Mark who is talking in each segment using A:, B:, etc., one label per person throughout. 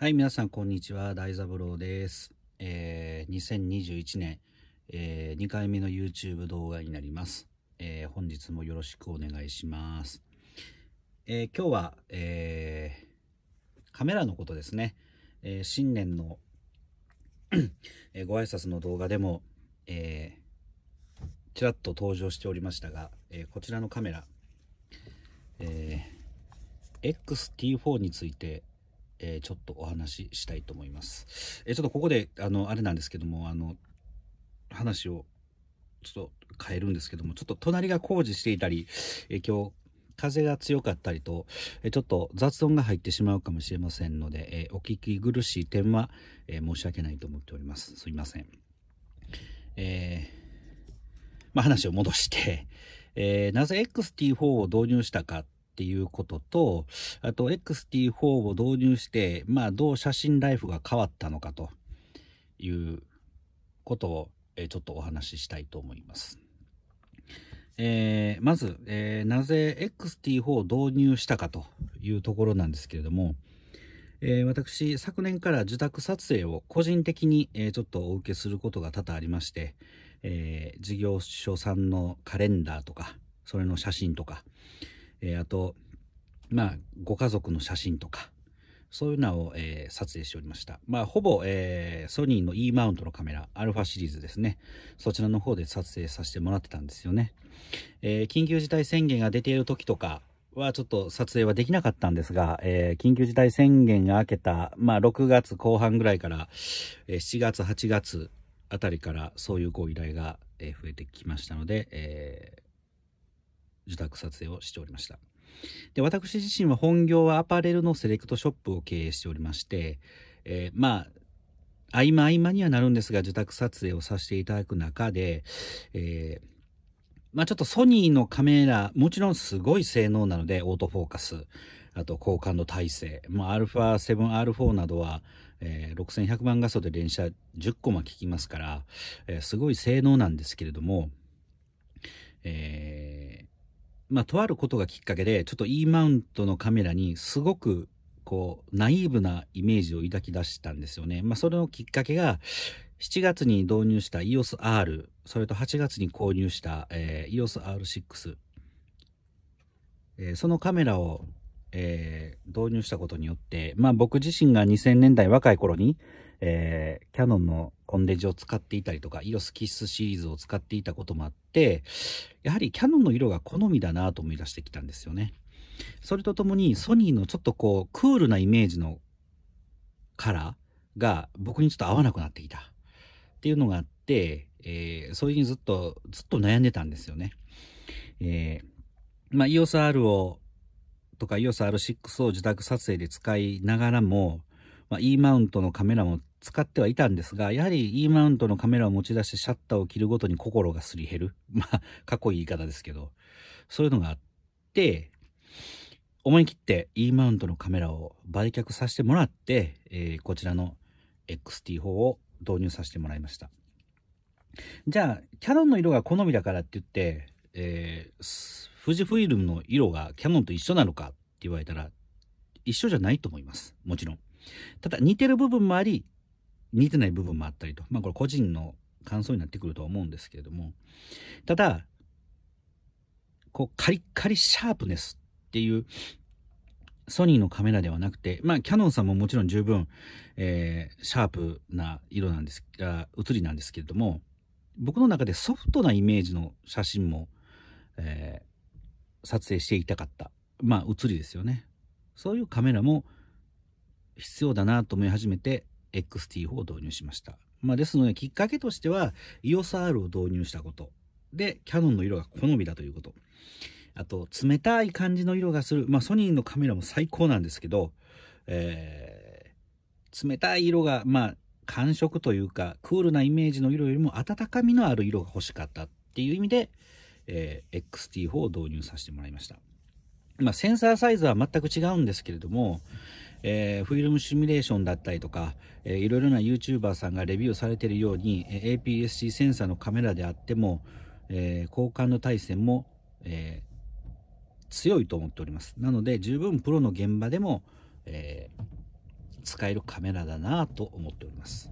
A: はい、皆さん、こんにちは。大三郎です。えー、2021年、えー、2回目の YouTube 動画になります。えー、本日もよろしくお願いします。えー、今日は、えー、カメラのことですね。えー、新年の えー、ご挨拶の動画でも、えー、ちらっと登場しておりましたが、えー、こちらのカメラ、えー、XT4 について、えー、ちょっとお話ししたいと思います。えー、ちょっとここで、あの、あれなんですけども、あの、話をちょっと変えるんですけども、ちょっと隣が工事していたり、え今日、風が強かったりと、えちょっと雑音が入ってしまうかもしれませんので、えお聞き苦しい点は、え申し訳ないと思っております。すいません。えー、まあ、話を戻して、えー、なぜ XT4 を導入したかっっていうことと、あと XT4 を導入して、まあどう写真ライフが変わったのかということを、えちょっとお話ししたいと思います。えー、まず、えー、なぜ XT4 を導入したかというところなんですけれども、えー、私、昨年から受託撮影を個人的に、えちょっとお受けすることが多々ありまして、え事業所さんのカレンダーとか、それの写真とか、えー、あと、まあ、ご家族の写真とか、そういうのを、えー、撮影しておりました。まあ、ほぼ、えー、ソニーの E マウントのカメラ、α シリーズですね。そちらの方で撮影させてもらってたんですよね。えー、緊急事態宣言が出ている時とかはちょっと撮影はできなかったんですが、え緊急事態宣言が明けた、まあ、6月後半ぐらいから、え7月、8月あたりからそういうご依頼が、増えてきましたので、えー受託撮影をしておりました。で私自身は本業はアパレルのセレクトショップを経営しておりまして、えー、まあ合間合間にはなるんですが受託撮影をさせていただく中で、えー、まあ、ちょっとソニーのカメラもちろんすごい性能なのでオートフォーカスあと高感度耐性、ルフ α7R4 などは、えー、6100万画素で連写10個も効きますから、えー、すごい性能なんですけれども、えまあ、とあることがきっかけで、ちょっと E マウントのカメラにすごく、こう、ナイーブなイメージを抱き出したんですよね。まあ、それのきっかけが、7月に導入した EOSR、それと8月に購入した、えー、EOSR6、えー、そのカメラを、えー、導入したことによって、まあ僕自身が2000年代若い頃に、えー、キャノンのコンデジを使っていたりとか、EOS キスシリーズを使っていたこともあって、やはりキャノンの色が好みだなと思い出してきたんですよね。それとともに、ソニーのちょっとこう、クールなイメージのカラーが僕にちょっと合わなくなってきたっていうのがあって、えー、そうにずっと、ずっと悩んでたんですよね。えー、まあ、EOSR を、とか EOSR6 を自宅撮影で使いながらも、まあ、E マウントのカメラも使ってはいたんですが、やはり E マウントのカメラを持ち出してシャッターを切るごとに心がすり減る。まあ、かっこいい言い方ですけど、そういうのがあって、思い切って E マウントのカメラを売却させてもらって、えー、こちらの XT4 を導入させてもらいました。じゃあ、キャノンの色が好みだからって言って、えー、富士フイルムの色がキャノンと一緒なのかって言われたら、一緒じゃないと思います。もちろん。ただ似てる部分もあり似てない部分もあったりとまあこれ個人の感想になってくると思うんですけれどもただこうカリッカリシャープネスっていうソニーのカメラではなくて、まあ、キャノンさんももちろん十分、えー、シャープな色なんです、あ写りなんですけれども、僕の中でソフトなイメージの写真も、えー、撮影していたかった。まあ、写りですよね。そういうカメラも、必要だなと思い始めて XT4 を導入しました。まあ、ですので、きっかけとしては EOSR を導入したこと。で、キャノンの色が好みだということ。あと、冷たい感じの色がする。まあ、ソニーのカメラも最高なんですけど、えー、冷たい色が、まあ、感触というか、クールなイメージの色よりも温かみのある色が欲しかったっていう意味で、えー、XT4 を導入させてもらいました。まあ、センサーサイズは全く違うんですけれども、うんえー、フィルムシミュレーションだったりとか、えー、いろいろな YouTuber さんがレビューされているように、え APS-C センサーのカメラであっても、えー、交換の対戦も、えー、強いと思っております。なので、十分プロの現場でも、えー、使えるカメラだなと思っております。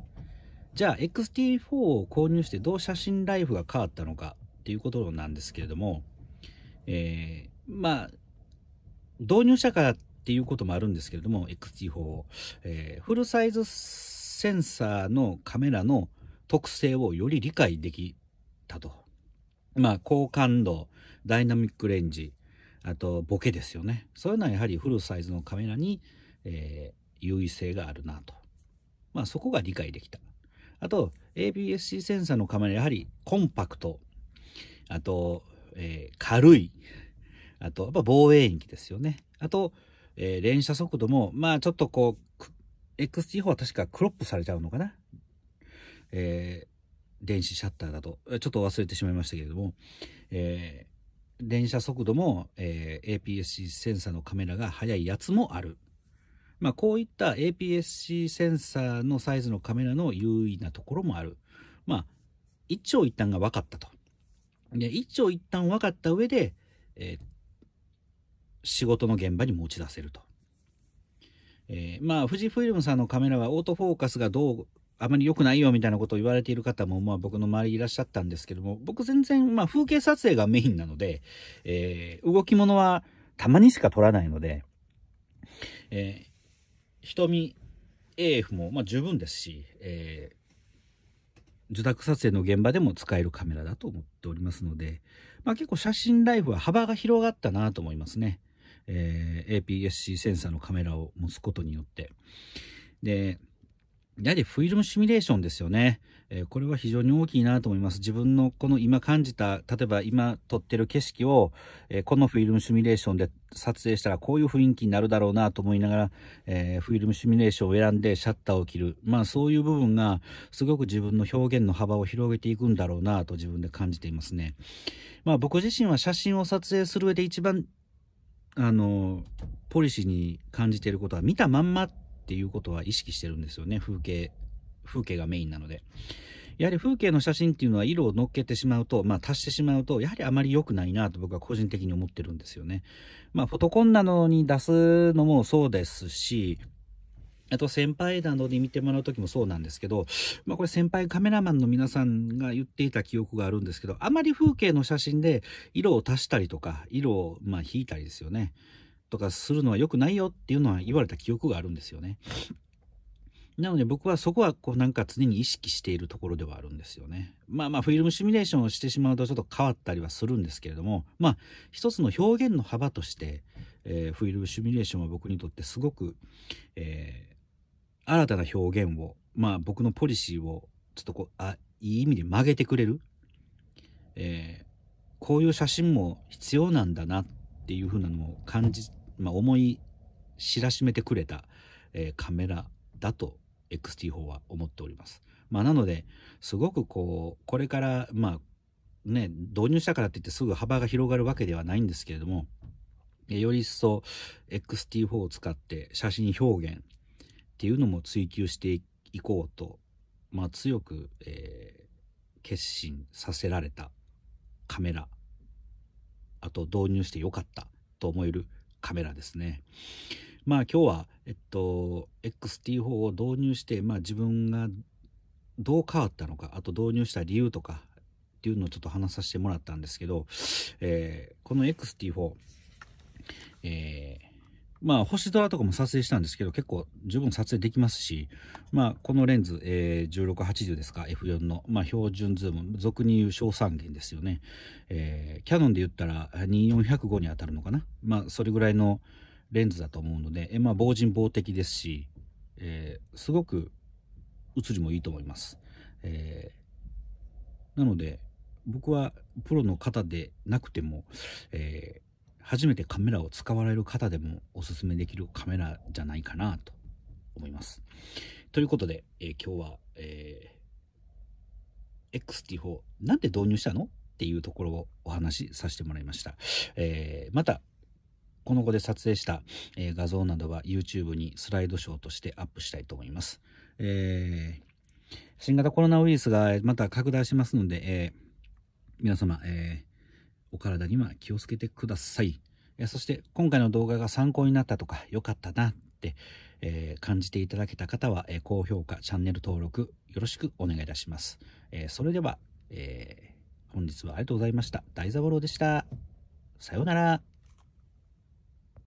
A: じゃあ、XT4 を購入してどう写真ライフが変わったのかっていうことなんですけれども、えー、まあ、導入者からっていうこともあるんですけれども、XT4、えー、フルサイズセンサーのカメラの特性をより理解できたと。まあ、高感度、ダイナミックレンジ、あと、ボケですよね。そういうのはやはりフルサイズのカメラに、えー、優位性があるなと。まあ、そこが理解できた。あと、a b s c センサーのカメラ、やはりコンパクト。あと、えー、軽い。あと、やっぱ防衛域ですよね。あと、えー、連射速度も、まあちょっとこう、XT4 は確かクロップされちゃうのかな。えー、電子シャッターだと。ちょっと忘れてしまいましたけれども、えー、連射速度も、えー、APS-C センサーのカメラが速いやつもある。まあこういった APS-C センサーのサイズのカメラの優位なところもある。まあ、一長一短が分かったと。で、一長一短分かった上で、えー、仕事の現場に持ち出せると。えー、まあ、富士フイルムさんのカメラはオートフォーカスがどう、あまり良くないよみたいなことを言われている方も、まあ僕の周りいらっしゃったんですけども、僕全然、まあ風景撮影がメインなので、えー、動き物はたまにしか撮らないので、えー、瞳 AF も、まあ、十分ですし、えー、受託撮影の現場でも使えるカメラだと思っておりますので、まあ結構写真ライフは幅が広がったなと思いますね。えー、APS-C センサーのカメラを持つことによって。で、やはりフィルムシミュレーションですよね。えー、これは非常に大きいなと思います。自分のこの今感じた、例えば今撮ってる景色を、えー、このフィルムシミュレーションで撮影したらこういう雰囲気になるだろうなと思いながら、えー、フィルムシミュレーションを選んでシャッターを切る。まあそういう部分がすごく自分の表現の幅を広げていくんだろうなと自分で感じていますね。まあ僕自身は写真を撮影する上で一番あのポリシーに感じてることは見たまんまっていうことは意識してるんですよね風景風景がメインなのでやはり風景の写真っていうのは色を乗っけてしまうと、まあ、足してしまうとやはりあまり良くないなと僕は個人的に思ってるんですよねまあフォトコンなのに出すのもそうですしあと先輩などに見てもらう時もそうなんですけど、まあこれ先輩カメラマンの皆さんが言っていた記憶があるんですけど、あまり風景の写真で色を足したりとか、色をまあ引いたりですよね。とかするのは良くないよっていうのは言われた記憶があるんですよね。なので僕はそこはこうなんか常に意識しているところではあるんですよね。まあまあフィルムシミュレーションをしてしまうとちょっと変わったりはするんですけれども、まあ一つの表現の幅として、えー、フィルムシミュレーションは僕にとってすごく、えー新たな表現を、まあ僕のポリシーを、ちょっとこう、あ、いい意味で曲げてくれる。えー、こういう写真も必要なんだなっていうふうなのを感じ、まあ思い知らしめてくれた、えー、カメラだと XT4 は思っております。まあなので、すごくこう、これから、まあね、導入したからって言ってすぐ幅が広がるわけではないんですけれども、より一層 XT4 を使って写真表現、っていうのも追求していこうと、まあ、強く、えー、決心させられたカメラあと導入してよかったと思えるカメラですね。まあ今日は、えっと、XT4 を導入して、まあ、自分がどう変わったのかあと導入した理由とかっていうのをちょっと話させてもらったんですけど、えー、この XT4、えーまあ、星空とかも撮影したんですけど、結構十分撮影できますし、まあ、このレンズ、えー、1680ですか、F4 の、まあ、標準ズーム、俗に言う小三元ですよね。えー、キヤノンで言ったら2405に当たるのかな。まあ、それぐらいのレンズだと思うので、えー、まあ、防塵防滴ですし、えー、すごく映りもいいと思います。えー、なので、僕はプロの方でなくても、えー初めてカメラを使われる方でもおすすめできるカメラじゃないかなと思います。ということで、えー、今日は、えー、XT4 なんで導入したのっていうところをお話しさせてもらいました。えー、またこの後で撮影した、え画像などは YouTube にスライドショーとしてアップしたいと思います。えー、新型コロナウイルスがまた拡大しますので、え皆様、えお体には気をつけてください。そして今回の動画が参考になったとか良かったなって、えー、感じていただけた方は、えー、高評価、チャンネル登録よろしくお願いいたします。えー、それでは、え本日はありがとうございました。大三郎でした。さようなら。